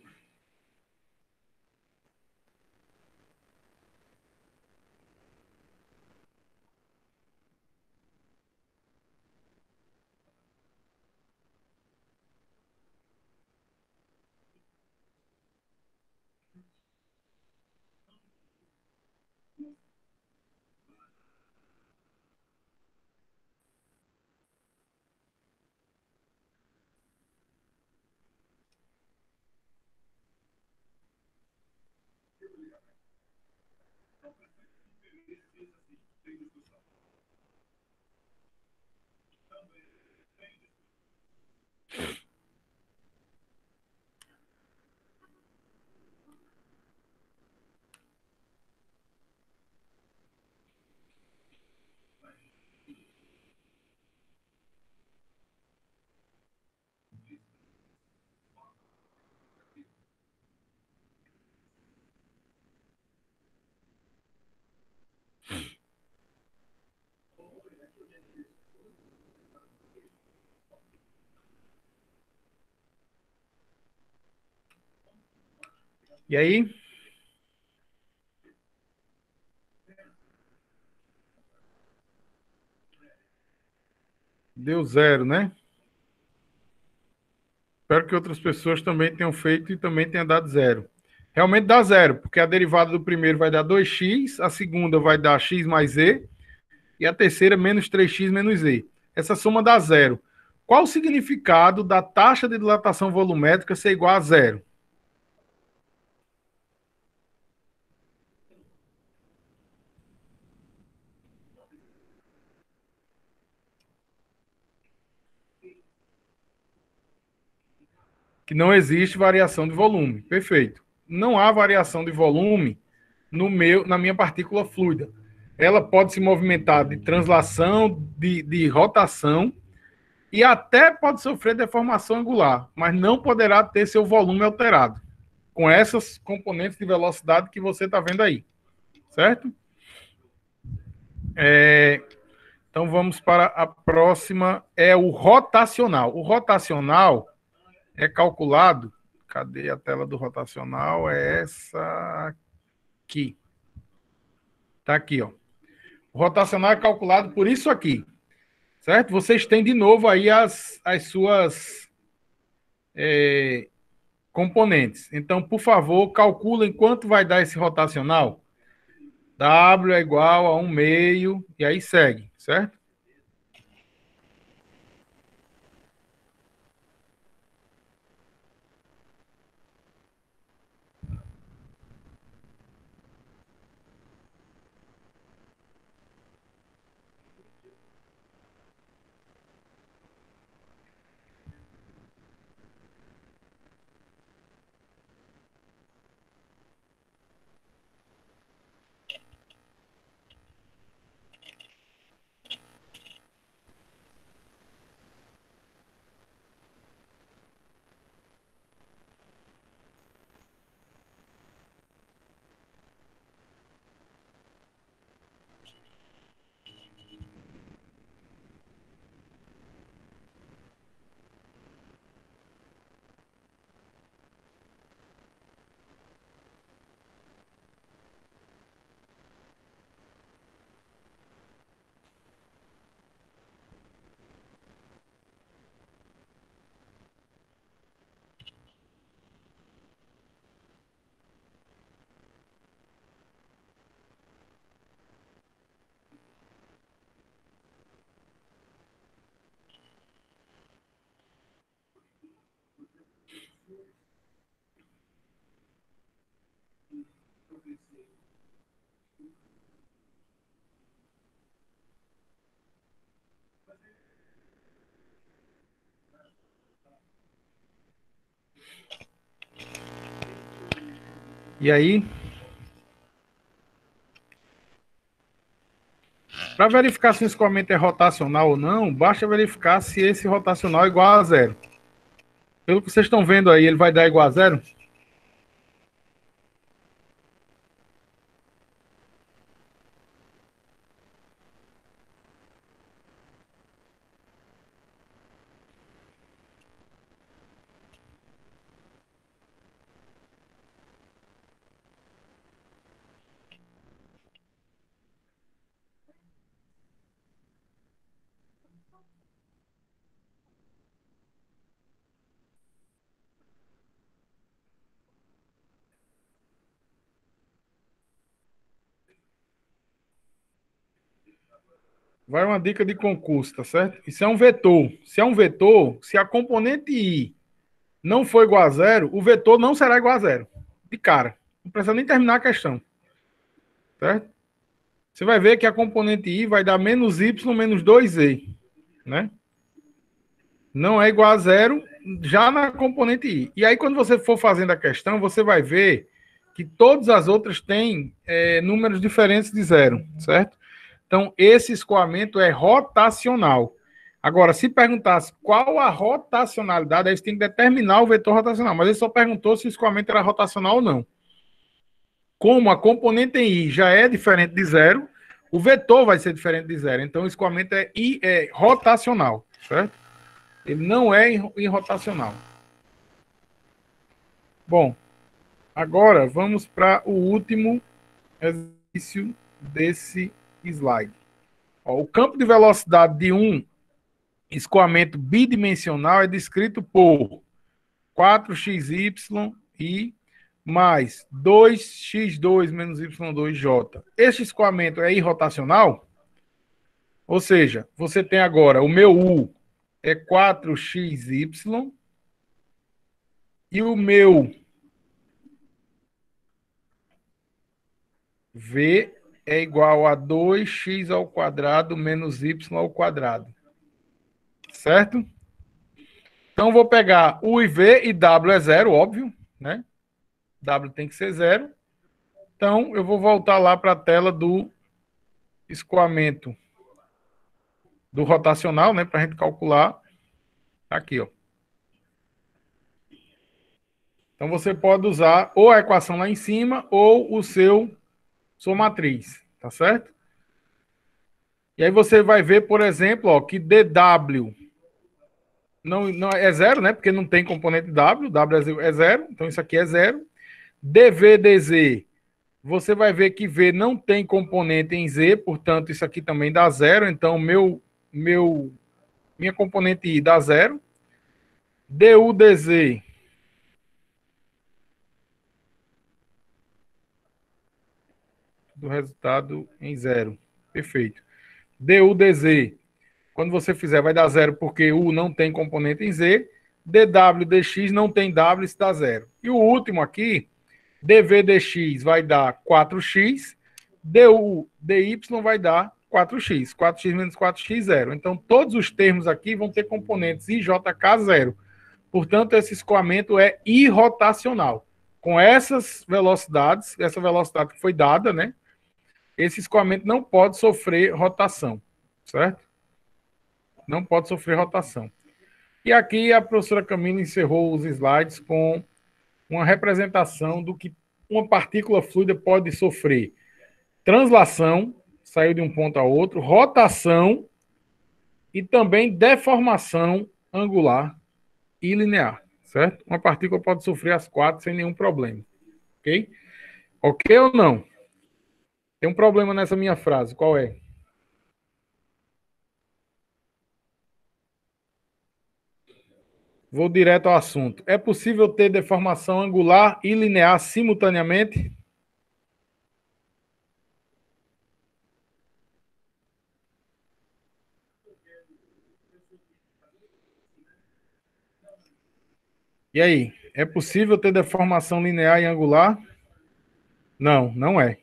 E aí? Deu zero, né? Espero que outras pessoas também tenham feito e também tenha dado zero. Realmente dá zero, porque a derivada do primeiro vai dar 2x, a segunda vai dar x mais e, e a terceira menos 3x menos e. Essa soma dá zero. Qual o significado da taxa de dilatação volumétrica ser igual a zero? que não existe variação de volume. Perfeito. Não há variação de volume no meu, na minha partícula fluida. Ela pode se movimentar de translação, de, de rotação e até pode sofrer deformação angular, mas não poderá ter seu volume alterado com essas componentes de velocidade que você está vendo aí, certo? É, então vamos para a próxima, é o rotacional. O rotacional é calculado. Cadê a tela do rotacional? É essa aqui. Tá aqui, ó. O rotacional é calculado por isso aqui. Certo? Vocês têm de novo aí as, as suas é, componentes. Então, por favor, calculem quanto vai dar esse rotacional. W é igual a um meio, e aí segue, certo? E aí, Para verificar se o escoamento é rotacional ou não, basta verificar se esse rotacional é igual a zero. Pelo que vocês estão vendo aí, ele vai dar igual a zero? Vai uma dica de concurso, tá certo? Isso é um vetor. Se é um vetor, se a componente I não for igual a zero, o vetor não será igual a zero. De cara. Não precisa nem terminar a questão. Certo? Você vai ver que a componente i vai dar menos y menos 2e, né? Não é igual a zero já na componente i. E aí, quando você for fazendo a questão, você vai ver que todas as outras têm é, números diferentes de zero, certo? Então, esse escoamento é rotacional. Agora, se perguntasse qual a rotacionalidade, aí você tem que determinar o vetor rotacional. Mas ele só perguntou se o escoamento era rotacional ou não. Como a componente em I já é diferente de zero, o vetor vai ser diferente de zero. Então, o escoamento é, I, é rotacional, certo? Ele não é irrotacional. Bom, agora vamos para o último exercício desse slide. Ó, o campo de velocidade de um escoamento bidimensional é descrito por 4xy e mais 2x2 menos y2j. Este escoamento é irrotacional? Ou seja, você tem agora o meu U é 4xy e o meu V é igual a 2x ao quadrado menos y ao quadrado. Certo? Então, vou pegar U e V e W é zero, óbvio, né? W tem que ser zero. Então, eu vou voltar lá para a tela do escoamento do rotacional, né? Para a gente calcular. Tá aqui, ó. Então, você pode usar ou a equação lá em cima ou o seu sua matriz, tá certo? E aí você vai ver, por exemplo, ó, que DW não, não é zero, né? Porque não tem componente W, W é, é zero, então isso aqui é zero. DVDZ, você vai ver que V não tem componente em Z, portanto isso aqui também dá zero, então meu, meu, minha componente I dá zero. DUDZ, do resultado em zero. Perfeito. DUDZ, quando você fizer, vai dar zero porque U não tem componente em Z. DWDX não tem W, se dá zero. E o último aqui, DVDX vai dar 4X. DU, DY vai dar 4x. 4x menos 4x, zero. Então, todos os termos aqui vão ter componentes IJK, zero. Portanto, esse escoamento é irrotacional. Com essas velocidades, essa velocidade que foi dada, né? esse escoamento não pode sofrer rotação, certo? Não pode sofrer rotação. E aqui a professora Camila encerrou os slides com uma representação do que uma partícula fluida pode sofrer. Translação, saiu de um ponto a outro, rotação e também deformação angular e linear, certo? Uma partícula pode sofrer as quatro sem nenhum problema, ok? Ok ou não? Tem um problema nessa minha frase, qual é? Vou direto ao assunto. É possível ter deformação angular e linear simultaneamente? E aí, é possível ter deformação linear e angular? Não, não é.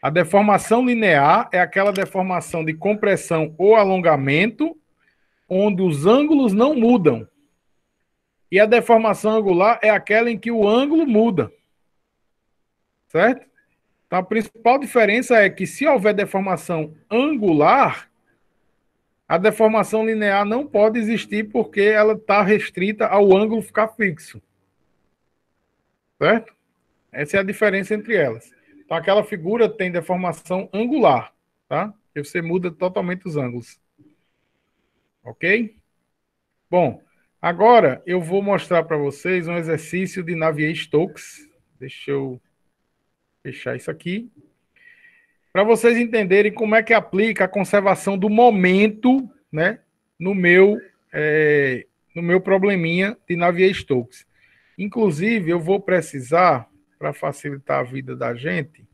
A deformação linear é aquela deformação de compressão ou alongamento onde os ângulos não mudam. E a deformação angular é aquela em que o ângulo muda. Certo? Então a principal diferença é que se houver deformação angular, a deformação linear não pode existir porque ela está restrita ao ângulo ficar fixo. Certo? Essa é a diferença entre elas. Então, aquela figura tem deformação angular, tá? E você muda totalmente os ângulos. Ok? Bom, agora eu vou mostrar para vocês um exercício de Navier-Stokes. Deixa eu fechar isso aqui. Para vocês entenderem como é que aplica a conservação do momento, né? No meu, é, no meu probleminha de Navier-Stokes. Inclusive, eu vou precisar para facilitar a vida da gente,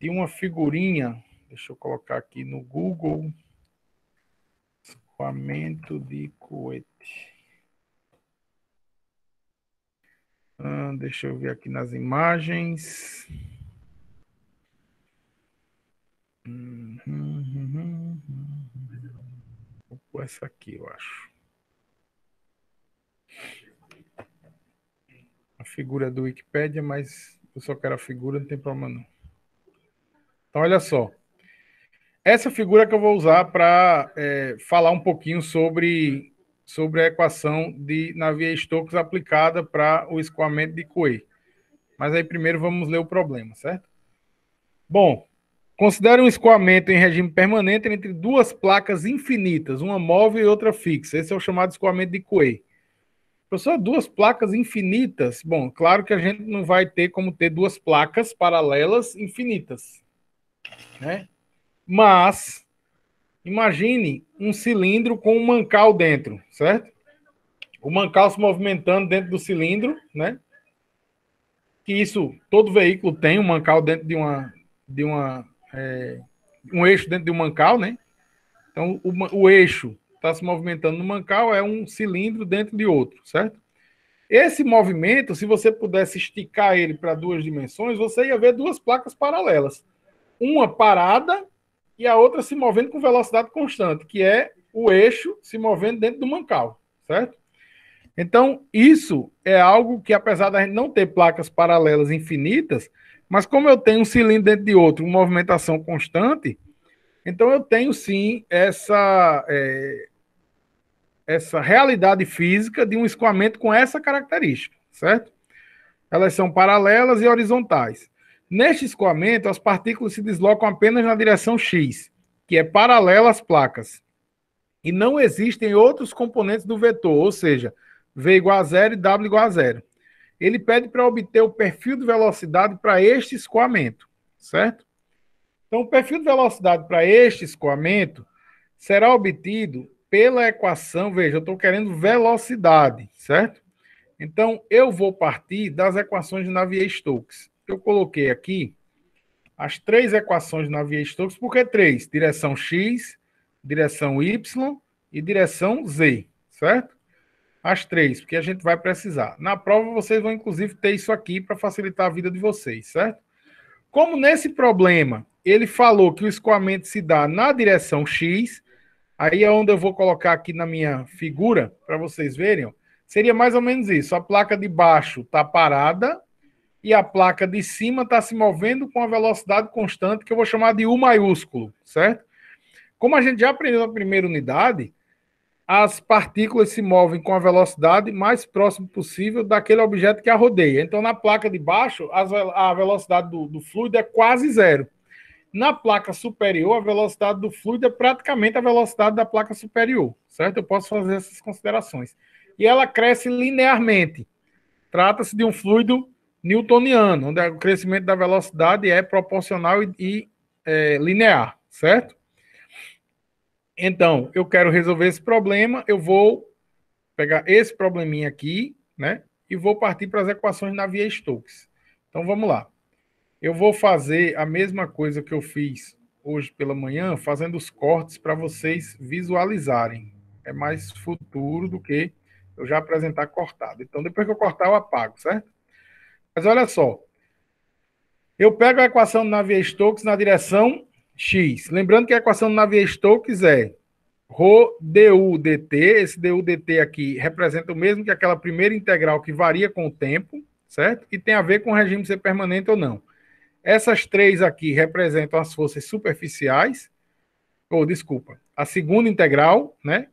de uma figurinha, deixa eu colocar aqui no Google, escoamento de coete. Ah, deixa eu ver aqui nas imagens. Uhum, uhum, uhum, Vou pôr essa aqui, eu acho. figura do Wikipedia, mas eu só quero a figura, não tem problema não. Então, olha só. Essa figura que eu vou usar para é, falar um pouquinho sobre, sobre a equação de Navier-Stokes aplicada para o escoamento de Coué. Mas aí primeiro vamos ler o problema, certo? Bom, Considere um escoamento em regime permanente entre duas placas infinitas, uma móvel e outra fixa. Esse é o chamado escoamento de Coué. Professor, duas placas infinitas. Bom, claro que a gente não vai ter como ter duas placas paralelas infinitas, né? Mas imagine um cilindro com um mancal dentro, certo? O mancal se movimentando dentro do cilindro, né? Que isso todo veículo tem um mancal dentro de uma de uma é, um eixo dentro de um mancal, né? Então o, o eixo está se movimentando no mancal é um cilindro dentro de outro, certo? Esse movimento, se você pudesse esticar ele para duas dimensões, você ia ver duas placas paralelas. Uma parada e a outra se movendo com velocidade constante, que é o eixo se movendo dentro do mancal, certo? Então, isso é algo que, apesar da gente não ter placas paralelas infinitas, mas como eu tenho um cilindro dentro de outro, uma movimentação constante, então eu tenho sim essa é, essa realidade física de um escoamento com essa característica, certo? Elas são paralelas e horizontais. Neste escoamento, as partículas se deslocam apenas na direção x, que é paralela às placas. E não existem outros componentes do vetor, ou seja, v igual a zero e w igual a zero. Ele pede para obter o perfil de velocidade para este escoamento, certo? Então, o perfil de velocidade para este escoamento será obtido pela equação, veja, eu estou querendo velocidade, certo? Então, eu vou partir das equações de Navier-Stokes. Eu coloquei aqui as três equações de Navier-Stokes, porque três, direção x, direção y e direção z, certo? As três, porque a gente vai precisar. Na prova, vocês vão, inclusive, ter isso aqui para facilitar a vida de vocês, certo? Como nesse problema ele falou que o escoamento se dá na direção X, aí é onde eu vou colocar aqui na minha figura, para vocês verem, seria mais ou menos isso, a placa de baixo está parada e a placa de cima está se movendo com a velocidade constante, que eu vou chamar de U maiúsculo, certo? Como a gente já aprendeu na primeira unidade, as partículas se movem com a velocidade mais próxima possível daquele objeto que a rodeia. Então, na placa de baixo, a velocidade do, do fluido é quase zero. Na placa superior, a velocidade do fluido é praticamente a velocidade da placa superior, certo? Eu posso fazer essas considerações. E ela cresce linearmente. Trata-se de um fluido newtoniano, onde o crescimento da velocidade é proporcional e, e é, linear, certo? Então, eu quero resolver esse problema, eu vou pegar esse probleminha aqui, né? E vou partir para as equações na via Stokes. Então, vamos lá. Eu vou fazer a mesma coisa que eu fiz hoje pela manhã, fazendo os cortes para vocês visualizarem. É mais futuro do que eu já apresentar cortado. Então, depois que eu cortar, eu apago, certo? Mas olha só. Eu pego a equação do Navier-Stokes na direção x. Lembrando que a equação do Navier-Stokes é ρ du dt. Esse du dt aqui representa o mesmo que aquela primeira integral que varia com o tempo, certo? E tem a ver com o regime ser permanente ou não. Essas três aqui representam as forças superficiais, ou oh, desculpa, a segunda integral, né?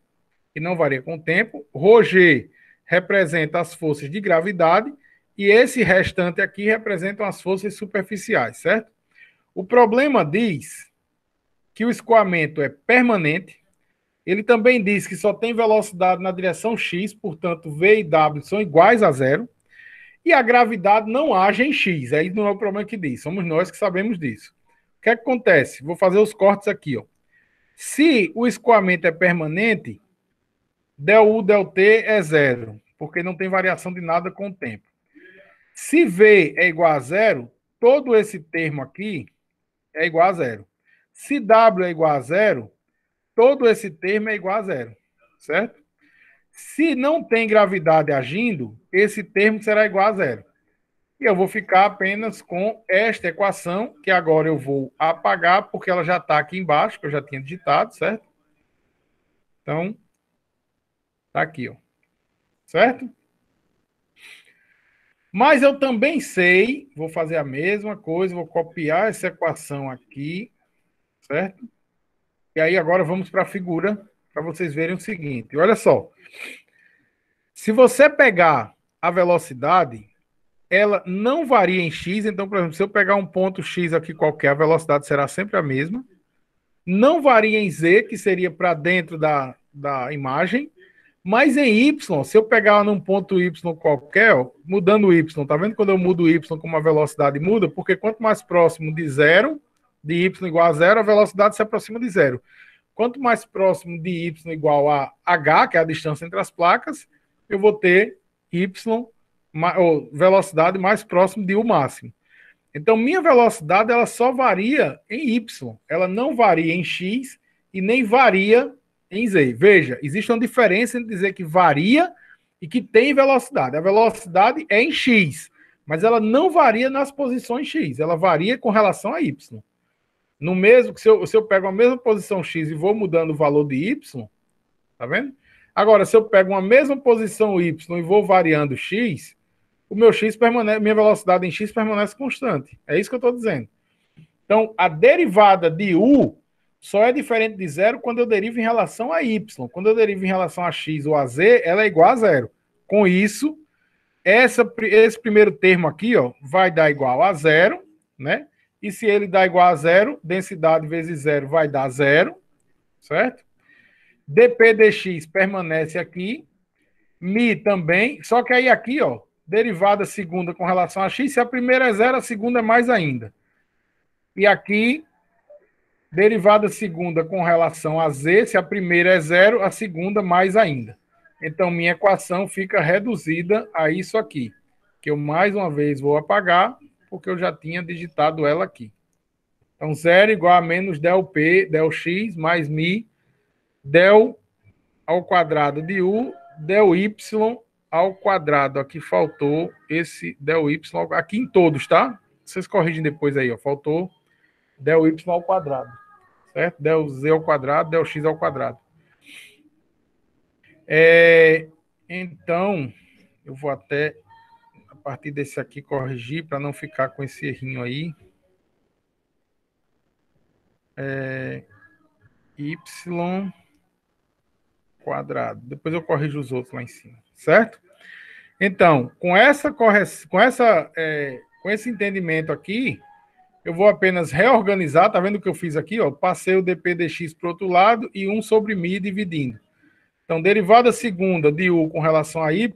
Que não varia com o tempo. Roger representa as forças de gravidade e esse restante aqui representam as forças superficiais, certo? O problema diz que o escoamento é permanente. Ele também diz que só tem velocidade na direção x, portanto, v e w são iguais a zero e a gravidade não age em X. Aí é não é o problema que diz, somos nós que sabemos disso. O que, é que acontece? Vou fazer os cortes aqui. Ó. Se o escoamento é permanente, del U, del T é zero, porque não tem variação de nada com o tempo. Se V é igual a zero, todo esse termo aqui é igual a zero. Se W é igual a zero, todo esse termo é igual a zero, certo? Se não tem gravidade agindo, esse termo será igual a zero. E eu vou ficar apenas com esta equação, que agora eu vou apagar, porque ela já está aqui embaixo, que eu já tinha digitado, certo? Então, está aqui, ó. certo? Mas eu também sei, vou fazer a mesma coisa, vou copiar essa equação aqui, certo? E aí agora vamos para a figura, para vocês verem o seguinte. Olha só. Se você pegar a velocidade, ela não varia em x. Então, por exemplo, se eu pegar um ponto x aqui qualquer, a velocidade será sempre a mesma. Não varia em z, que seria para dentro da, da imagem. Mas em y, se eu pegar num ponto y qualquer, ó, mudando y, tá vendo quando eu mudo y como a velocidade muda? Porque quanto mais próximo de zero, de y igual a zero, a velocidade se aproxima de zero. Quanto mais próximo de Y igual a H, que é a distância entre as placas, eu vou ter Y, ou velocidade mais próximo de U máximo. Então, minha velocidade ela só varia em Y, ela não varia em X e nem varia em Z. Veja, existe uma diferença entre dizer que varia e que tem velocidade. A velocidade é em X, mas ela não varia nas posições X, ela varia com relação a Y. No mesmo, se eu, se eu pego a mesma posição X e vou mudando o valor de Y, tá vendo? Agora, se eu pego uma mesma posição Y e vou variando X, o meu X permanece, minha velocidade em X permanece constante. É isso que eu estou dizendo. Então, a derivada de U só é diferente de zero quando eu derivo em relação a Y. Quando eu derivo em relação a X ou a Z, ela é igual a zero. Com isso, essa, esse primeiro termo aqui ó, vai dar igual a zero, né? E se ele dá igual a zero, densidade vezes zero vai dar zero, certo? dp dx permanece aqui, mi também, só que aí aqui, ó, derivada segunda com relação a x, se a primeira é zero, a segunda é mais ainda. E aqui, derivada segunda com relação a z, se a primeira é zero, a segunda mais ainda. Então, minha equação fica reduzida a isso aqui, que eu mais uma vez vou apagar porque eu já tinha digitado ela aqui. Então, zero igual a menos del P, del X, mais mi, del ao quadrado de U, del Y ao quadrado. Aqui faltou esse del Y, aqui em todos, tá? Vocês corrigem depois aí, ó. Faltou del Y ao quadrado, certo? Del Z ao quadrado, del X ao quadrado. É, então, eu vou até partir desse aqui corrigir para não ficar com esse errinho aí. É, y quadrado. Depois eu corrijo os outros lá em cima, certo? Então, com essa com essa, é, com esse entendimento aqui, eu vou apenas reorganizar. Tá vendo o que eu fiz aqui? Ó, passei o dp dx para o outro lado e 1 sobre mi dividindo. Então, derivada segunda de u com relação a y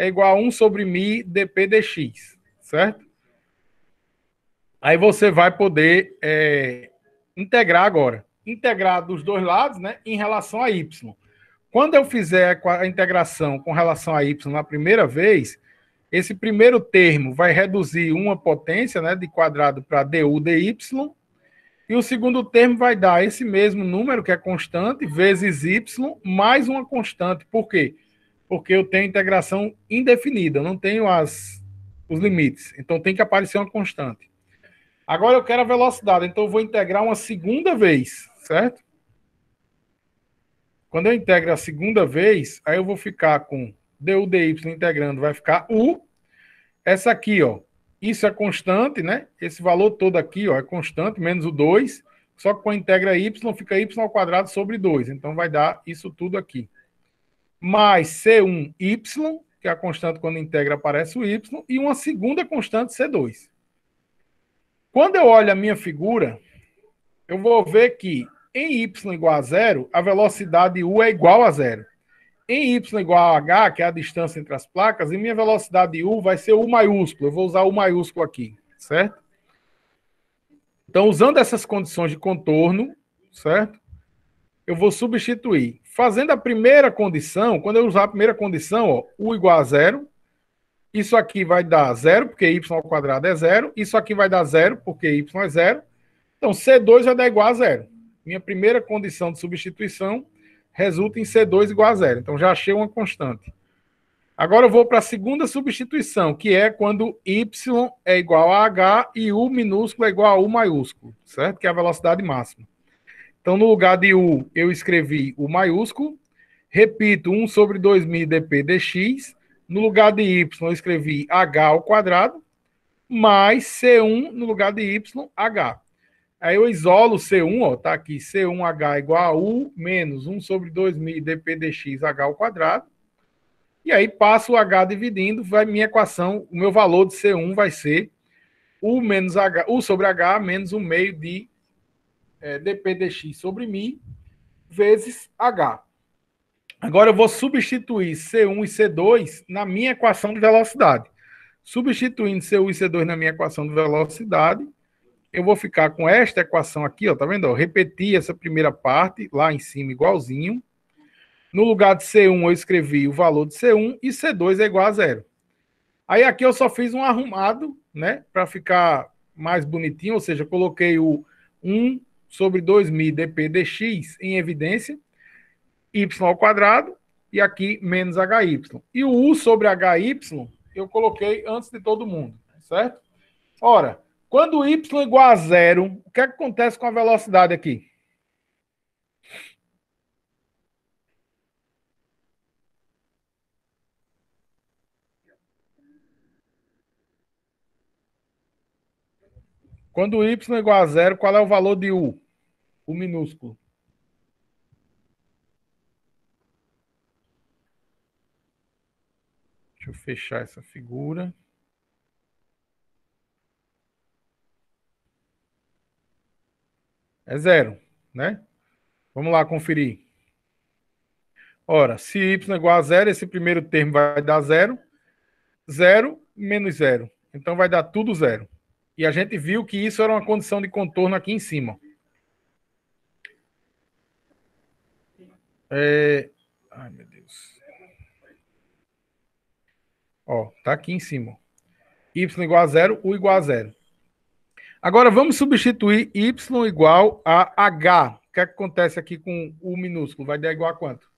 é igual a 1 sobre mi dp dx, certo? Aí você vai poder é, integrar agora. Integrar dos dois lados, né? Em relação a y. Quando eu fizer a integração com relação a y na primeira vez, esse primeiro termo vai reduzir uma potência, né? De quadrado para du dy. E o segundo termo vai dar esse mesmo número, que é constante, vezes y, mais uma constante. Por quê? Porque porque eu tenho integração indefinida, eu não tenho as, os limites. Então tem que aparecer uma constante. Agora eu quero a velocidade, então eu vou integrar uma segunda vez, certo? Quando eu integro a segunda vez, aí eu vou ficar com du dy integrando, vai ficar u. Essa aqui, ó, isso é constante, né? Esse valor todo aqui, ó, é constante, menos o 2. Só que com a integra y, fica y ao quadrado sobre 2. Então vai dar isso tudo aqui mais C1Y, que é a constante quando integra aparece o Y, e uma segunda constante C2. Quando eu olho a minha figura, eu vou ver que em Y igual a zero, a velocidade U é igual a zero. Em Y igual a H, que é a distância entre as placas, e minha velocidade U vai ser U maiúsculo. Eu vou usar U maiúsculo aqui, certo? Então, usando essas condições de contorno, certo? Eu vou substituir Fazendo a primeira condição, quando eu usar a primeira condição, ó, U igual a zero, isso aqui vai dar zero, porque y ao quadrado é zero, isso aqui vai dar zero, porque y é zero. Então, C2 vai dar igual a zero. Minha primeira condição de substituição resulta em C2 igual a zero. Então, já achei uma constante. Agora eu vou para a segunda substituição, que é quando y é igual a h e u minúsculo é igual a u maiúsculo, certo? Que é a velocidade máxima. Então, no lugar de U, eu escrevi o maiúsculo. Repito, 1 sobre 2.000 dp dx. No lugar de y, eu escrevi h ao quadrado, mais c1 no lugar de y, h. Aí eu isolo C1, ó, tá aqui, C1H igual a U menos 1 sobre 2.000 dp dx H ao quadrado. E aí passo o H dividindo, vai minha equação, o meu valor de C1 vai ser U menos H, U sobre H menos 1 meio de é, dpdx sobre μ vezes h. Agora eu vou substituir C1 e C2 na minha equação de velocidade. Substituindo C1 e C2 na minha equação de velocidade, eu vou ficar com esta equação aqui, ó, tá vendo? Eu repeti essa primeira parte lá em cima igualzinho. No lugar de C1 eu escrevi o valor de C1 e C2 é igual a zero. Aí aqui eu só fiz um arrumado, né, para ficar mais bonitinho, ou seja, coloquei o 1 sobre 2.000 mi dp dx em evidência, y ao quadrado, e aqui menos hy. E o u sobre hy eu coloquei antes de todo mundo, certo? Ora, quando y igual a zero, o que, é que acontece com a velocidade aqui? Quando y é igual a zero, qual é o valor de u? U minúsculo. Deixa eu fechar essa figura. É zero, né? Vamos lá conferir. Ora, se y é igual a zero, esse primeiro termo vai dar zero. Zero menos zero. Então vai dar tudo zero. E a gente viu que isso era uma condição de contorno aqui em cima. É... Ai, meu Deus. Ó, tá aqui em cima. Y igual a zero, U igual a zero. Agora vamos substituir Y igual a H. O que, é que acontece aqui com U minúsculo? Vai dar igual a quanto?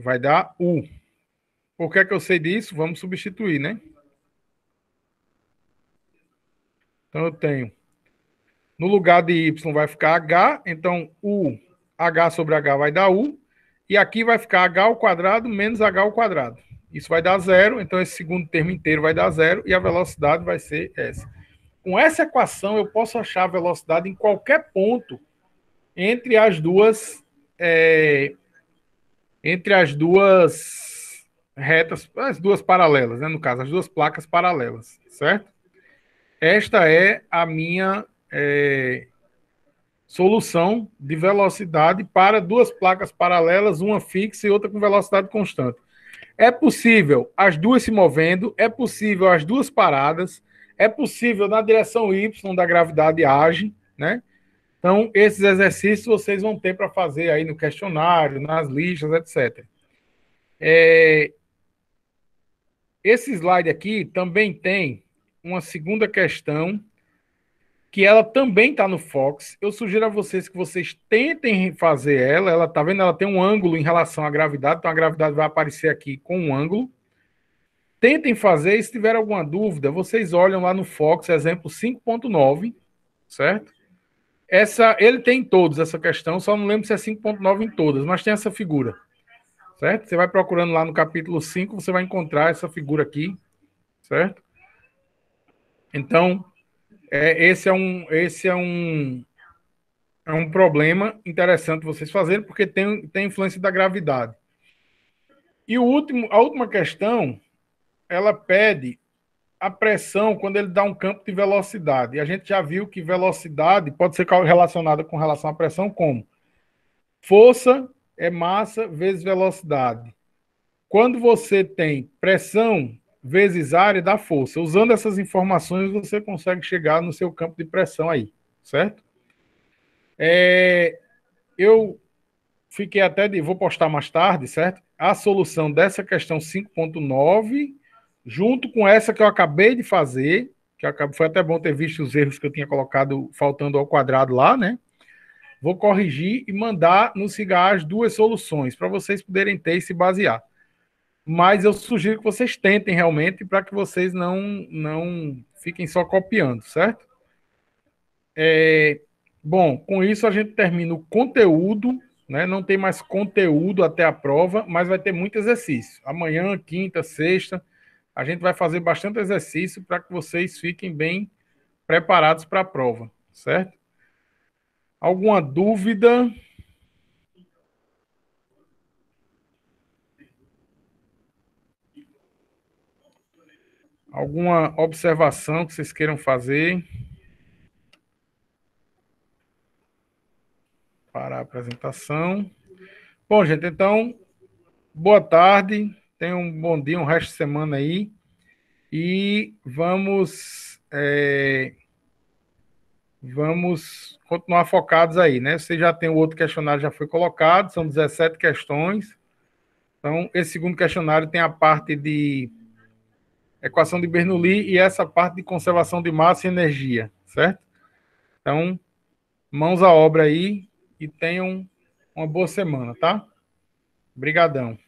Vai dar U. Por que, é que eu sei disso? Vamos substituir, né? Então eu tenho. No lugar de Y vai ficar H, então U, H sobre H vai dar U. E aqui vai ficar H ao quadrado menos H ao quadrado. Isso vai dar zero, então esse segundo termo inteiro vai dar zero e a velocidade vai ser essa. Com essa equação, eu posso achar a velocidade em qualquer ponto entre as duas é, entre as duas retas, as duas paralelas, né? No caso, as duas placas paralelas, certo? Esta é a minha é, solução de velocidade para duas placas paralelas, uma fixa e outra com velocidade constante. É possível as duas se movendo, é possível as duas paradas, é possível na direção Y da gravidade age, né? Então, esses exercícios vocês vão ter para fazer aí no questionário, nas listas, etc. É... Esse slide aqui também tem uma segunda questão que ela também está no Fox. Eu sugiro a vocês que vocês tentem fazer ela. Ela tá vendo, ela tem um ângulo em relação à gravidade, então a gravidade vai aparecer aqui com um ângulo. Tentem fazer, se tiver alguma dúvida, vocês olham lá no Fox, exemplo 5.9, certo? Essa, ele tem em todos essa questão, só não lembro se é 5.9 em todas, mas tem essa figura. Certo? Você vai procurando lá no capítulo 5, você vai encontrar essa figura aqui, certo? Então, é, esse é um esse é um é um problema interessante vocês fazerem, porque tem tem influência da gravidade. E o último, a última questão, ela pede a pressão quando ele dá um campo de velocidade. E a gente já viu que velocidade pode ser relacionada com relação à pressão como força é massa vezes velocidade. Quando você tem pressão vezes área dá força. Usando essas informações você consegue chegar no seu campo de pressão aí, certo? É, eu fiquei até de vou postar mais tarde, certo? A solução dessa questão 5.9 junto com essa que eu acabei de fazer, que acabei, foi até bom ter visto os erros que eu tinha colocado faltando ao quadrado lá, né? Vou corrigir e mandar no cigarro as duas soluções para vocês poderem ter e se basear. Mas eu sugiro que vocês tentem realmente para que vocês não não fiquem só copiando, certo? É, bom, com isso a gente termina o conteúdo, né? Não tem mais conteúdo até a prova, mas vai ter muito exercício. Amanhã, quinta, sexta, a gente vai fazer bastante exercício para que vocês fiquem bem preparados para a prova, certo? Alguma dúvida? Alguma observação que vocês queiram fazer? Para a apresentação. Bom, gente, então, boa tarde. Tenha um bom dia, um resto de semana aí. E vamos. É, vamos continuar focados aí, né? Você já tem o outro questionário, já foi colocado, são 17 questões. Então, esse segundo questionário tem a parte de equação de Bernoulli e essa parte de conservação de massa e energia, certo? Então, mãos à obra aí e tenham uma boa semana, tá? Obrigadão.